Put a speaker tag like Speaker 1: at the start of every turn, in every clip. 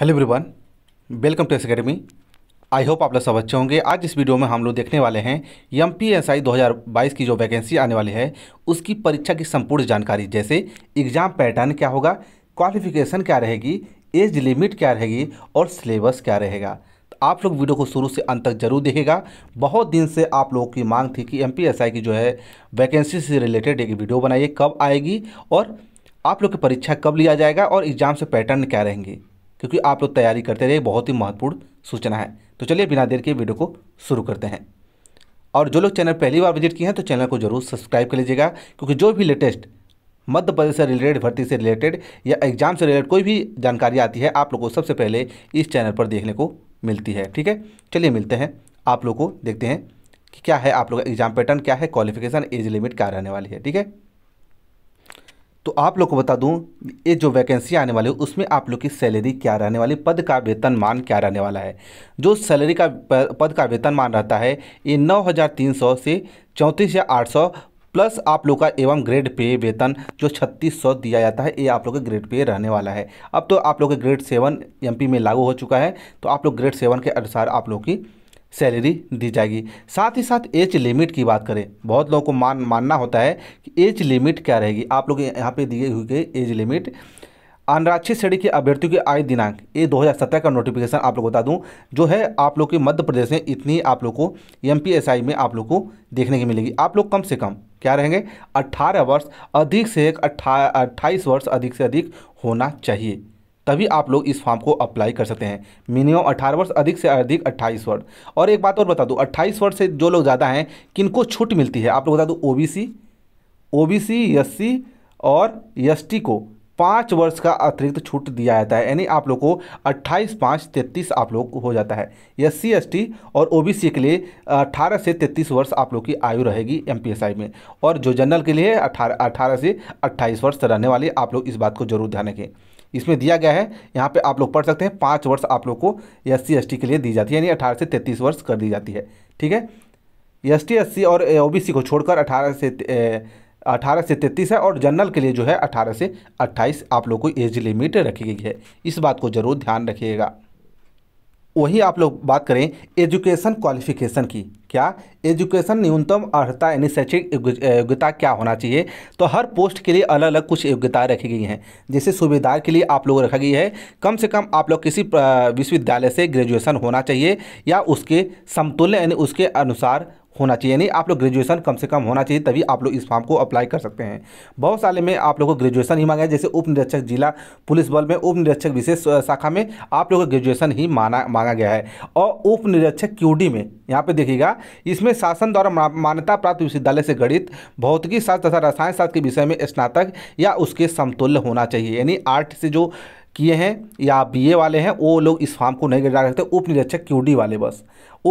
Speaker 1: hello everyone welcome to S academy I hope आप लोग सब अच्छे होंगे आज इस वीडियो में हम लोग देखने वाले हैं एम पी एस आई दो की जो वैकेंसी आने वाली है उसकी परीक्षा की संपूर्ण जानकारी जैसे एग्ज़ाम पैटर्न क्या होगा क्वालिफिकेशन क्या रहेगी एज लिमिट क्या रहेगी और सिलेबस क्या रहेगा तो आप लोग वीडियो को शुरू से अंत तक जरूर देखेगा बहुत दिन से आप लोगों की मांग थी कि एम की जो है वैकेंसी से रिलेटेड एक वीडियो बनाइए कब आएगी और आप लोग की परीक्षा कब लिया जाएगा और एग्ज़ाम से पैटर्न क्या रहेंगे क्योंकि आप लोग तैयारी करते रहे बहुत ही महत्वपूर्ण सूचना है तो चलिए बिना देर के वीडियो को शुरू करते हैं और जो लोग चैनल पहली बार विजिट किए हैं तो चैनल को जरूर सब्सक्राइब कर लीजिएगा क्योंकि जो भी लेटेस्ट मध्य प्रदेश से रिलेटेड भर्ती से रिलेटेड या एग्जाम से रिलेटेड कोई भी जानकारी आती है आप लोग को सबसे पहले इस चैनल पर देखने को मिलती है ठीक है चलिए मिलते हैं आप लोग को देखते हैं कि क्या है आप लोग का एग्जाम पैटर्न क्या है क्वालिफिकेशन एज लिमिट क्या रहने वाली है ठीक है तो आप लोग को बता दूं ये जो वैकेंसी आने वाली है उसमें आप लोग की सैलरी क्या रहने वाली पद का वेतन मान क्या रहने वाला है जो सैलरी का पद का वेतन मान रहता है ये नौ हज़ार तीन सौ से चौंतीस या आठ सौ प्लस आप लोग का एवं ग्रेड पे वेतन जो छत्तीस सौ दिया जाता है ये आप लोग के ग्रेड पे रहने वाला है अब तो आप लोग के ग्रेड सेवन एमपी में लागू हो चुका है तो आप लोग ग्रेड सेवन के अनुसार आप लोग की सैलरी दी जाएगी साथ ही साथ एज लिमिट की बात करें बहुत लोगों को मान मानना होता है कि एज लिमिट क्या रहेगी आप लोग यहाँ पे दिए हुए गए एज लिमिट अनराक्षित श्रेणी के अभ्यर्थियों के आय दिनांक ये 2017 का नोटिफिकेशन आप लोग बता दूं जो है आप लोग के मध्य प्रदेश में इतनी आप लोग को एम में आप लोग को देखने की मिलेगी आप लोग कम से कम क्या रहेंगे 18 वर्ष अधिक से एक अट्ठा वर्ष अधिक से अधिक होना चाहिए तभी आप लोग इस फॉर्म को अप्लाई कर सकते हैं मिनिमम अठारह वर्ष अधिक से अधिक अट्ठाईस वर्ष और एक बात और बता दूँ अट्ठाईस वर्ष से जो लोग ज़्यादा हैं किनको छूट मिलती है आप लोग बता दूँ O B C O B C S C और एस टी को पाँच वर्ष का अतिरिक्त छूट दिया जाता है यानी आप लोग को अट्ठाईस पाँच तैंतीस आप लोग को हो जाता है एस सी एस टी और ओ बी सी के लिए अठारह से तैंतीस वर्ष आप लोग की आयु रहेगी एम पी एस आई में और जो जनरल के लिए अठारह अठारह से अट्ठाईस वर्ष रहने वाले आप लोग इस बात को जरूर ध्यान रखें इसमें दिया गया है यहाँ पे आप लोग पढ़ सकते हैं पाँच वर्ष आप लोग को एस सी के लिए दी जाती है यानी अठारह से तैंतीस वर्ष कर दी जाती है ठीक है एस टी एस और ओ को छोड़कर अठारह से अठारह से तैंतीस है और जनरल के लिए जो है अठारह से अट्ठाईस आप लोग को एज लिमिट रखी गई है इस बात को जरूर ध्यान रखिएगा वहीं आप लोग बात करें एजुकेशन क्वालिफिकेशन की क्या एजुकेशन न्यूनतम अर्हता यानी शैक्षिक योग्यता क्या होना चाहिए तो हर पोस्ट के लिए अलग अलग कुछ योग्यताएँ रखी गई हैं जैसे सूबेदार के लिए आप लोग रखा गई है कम से कम आप लोग किसी विश्वविद्यालय से ग्रेजुएशन होना चाहिए या उसके समतुल्य यानी उसके अनुसार होना चाहिए यानी आप लोग ग्रेजुएशन कम से कम होना चाहिए तभी आप लोग इस फॉर्म को अप्लाई कर सकते हैं बहुत सारे में आप लोगों को ग्रेजुएशन ही मांगा है जैसे उप निरीक्षक जिला पुलिस बल में उप निरीक्षक विशेष शाखा में आप लोगों को ग्रेजुएशन ही माना मांगा गया है और उप निरीक्षक क्यू में यहाँ पर देखिएगा इसमें शासन द्वारा मान्यता प्राप्त विश्वविद्यालय से गणित भौतिकी शास्त्र तथा रसायन शास्त्र के विषय में स्नातक या उसके समतुल्य होना चाहिए यानी आर्ट से जो किए हैं या बीए वाले हैं वो लोग इस फॉर्म को नहीं डाल सकते उप निरीक्षक क्यूडी वाले बस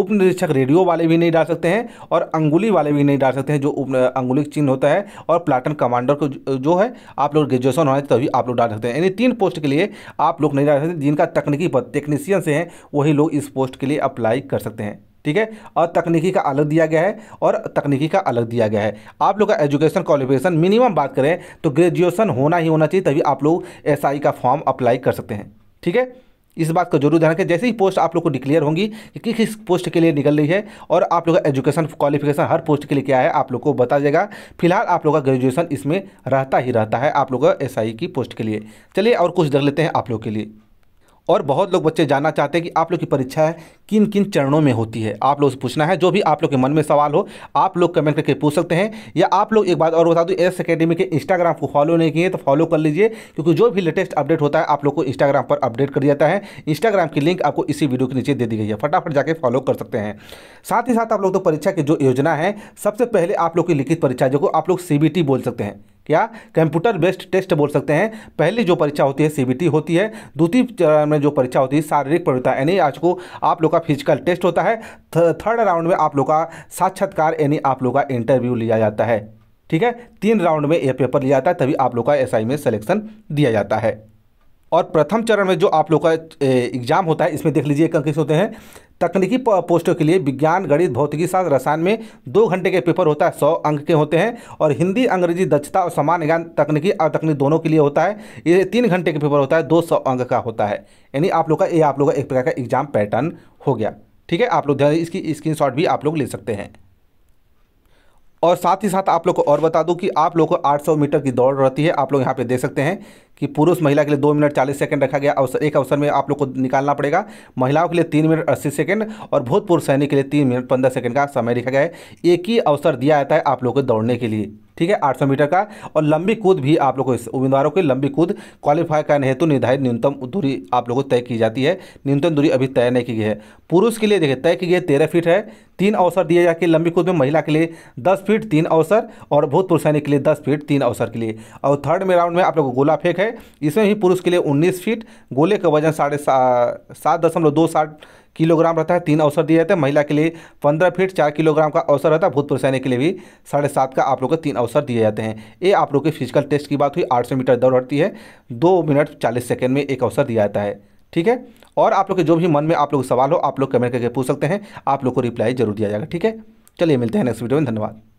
Speaker 1: उप निरीक्षक रेडियो वाले भी नहीं डाल सकते हैं और अंगुली वाले भी नहीं डाल सकते हैं जो उप अंगुली चिन्ह होता है और प्लाटन कमांडर को जो है आप लोग ग्रेजुएसन होना है तभी आप लोग डाल सकते हैं यानी तीन पोस्ट के लिए आप लोग नहीं डाल सकते जिनका तकनीकी पद टेक्नीशियन से हैं वही लोग इस पोस्ट के लिए अप्लाई कर सकते हैं ठीक है और तकनीकी का अलग दिया गया है और तकनीकी का अलग दिया गया है आप लोग का एजुकेशन क्वालिफिकेशन मिनिमम बात करें तो ग्रेजुएसन होना ही होना चाहिए तभी आप लोग एस का फॉर्म अप्लाई कर सकते हैं ठीक है इस बात का जरूर ध्यान रखें जैसे ही पोस्ट आप लोग को डिक्लेयर होंगी कि किस किस पोस्ट के लिए निकल रही है और आप लोग का एजुकेशन क्वालिफिकेशन हर पोस्ट के लिए क्या है आप लोग को बता देगा फिलहाल आप लोग का ग्रेजुएशन इसमें रहता ही रहता है आप लोग का एसआई की पोस्ट के लिए चलिए और कुछ देख लेते हैं आप लोग के लिए और बहुत लोग बच्चे जानना चाहते हैं कि आप लोग की परीक्षा है किन किन चरणों में होती है आप लोग से पूछना है जो भी आप लोग के मन में सवाल हो आप लोग कमेंट करके पूछ सकते हैं या आप लोग एक बात और बता दूँ एस अकेडमी के इंस्टाग्राम को फॉलो नहीं किए तो फॉलो कर लीजिए क्योंकि जो भी लेटेस्ट अपडेट होता है आप लोग को इंस्टाग्राम पर अपडेट कर जाता है इंस्टाग्राम की लिंक आपको इसी वीडियो के नीचे दे दी गई है फटाफट जाकर फॉलो कर सकते हैं साथ ही साथ आप लोग तो परीक्षा की जो योजना है सबसे पहले आप लोग की लिखित परीक्षा जो आप लोग सी बोल सकते हैं क्या कंप्यूटर बेस्ड टेस्ट बोल सकते हैं पहली जो परीक्षा होती है सीबीटी होती है द्वितीय चरण में जो परीक्षा होती है शारीरिक प्रवृत्ता यानी आज को आप लोग का फिजिकल टेस्ट होता है थर्ड राउंड में आप लोग का साक्षात्कार यानी आप लोग का इंटरव्यू लिया जाता है ठीक है तीन राउंड में यह पेपर लिया जाता है तभी आप लोग का एस में सलेक्शन दिया जाता है और प्रथम चरण में जो आप लोग का एग्जाम होता है इसमें देख लीजिए किस होते हैं तकनीकी पोस्टों के लिए विज्ञान गणित भौतिकी साथ रसायन में दो घंटे के पेपर होता है सौ अंक के होते हैं और हिंदी अंग्रेजी दक्षता और सामान्य ज्ञान तकनीकी और तकनीक दोनों के लिए होता है ये तीन घंटे के पेपर होता है दो सौ अंक का होता है यानी आप लोग का ये आप लोग का एक प्रकार का एग्जाम पैटर्न हो गया ठीक है आप लोग इसकी स्क्रीन भी आप लोग ले सकते हैं और साथ ही साथ आप लोग को और बता दूँ कि आप लोग को आठ मीटर की दौड़ रहती है आप लोग यहाँ पे देख सकते हैं कि पुरुष महिला के लिए दो मिनट चालीस सेकंड रखा गया अवसर एक अवसर में आप लोग को निकालना पड़ेगा महिलाओं के लिए तीन मिनट अस्सी सेकंड और भूतपूर्व सैनिक के लिए तीन मिनट पंद्रह सेकंड का समय रखा गया है एक ही अवसर दिया जाता है आप लोग को दौड़ने के लिए ठीक है 800 मीटर का और लंबी कूद भी आप लोग को इस उम्मीदवारों की लंबी कूद क्वालिफाई करने हेतु निर्धारित न्यूनतम दूरी आप लोगों को तय की जाती है न्यूनतम दूरी अभी तय नहीं की गई है पुरुष के लिए देखिए तय की गई है तेरह फीट है तीन अवसर दिए जाके लंबी कूद में महिला के लिए दस फीट तीन अवसर और भूतपूर्व सैनिक के लिए दस फीट तीन अवसर के लिए और थर्ड में राउंड में आप लोग को गोला फेंक है है इसमें भी पुरुष के लिए उन्नीस फीट गोले का वजन साढ़े सात दशमलव दो साठ किलोग्राम रहता है तीन अवसर दिए जाते हैं महिला के लिए पंद्रह फीट चार किलोग्राम का अवसर रहता है भूतपुर सैनिक के लिए भी साढ़े सात का आप लोग को तीन अवसर दिए जाते हैं ये आप लोग के फिजिकल टेस्ट की बात हुई आठ सौ मीटर दौड़ रहती है दो मिनट चालीस सेकेंड में एक अवसर दिया जाता है ठीक है और आप लोग के जो भी मन में आप लोग सवाल हो आप लोग कमेंट करके पूछ सकते हैं आप लोग को रिप्लाई जरूर दिया जाएगा ठीक है चलिए मिलते हैं नेक्स्ट वीडियो में धन्यवाद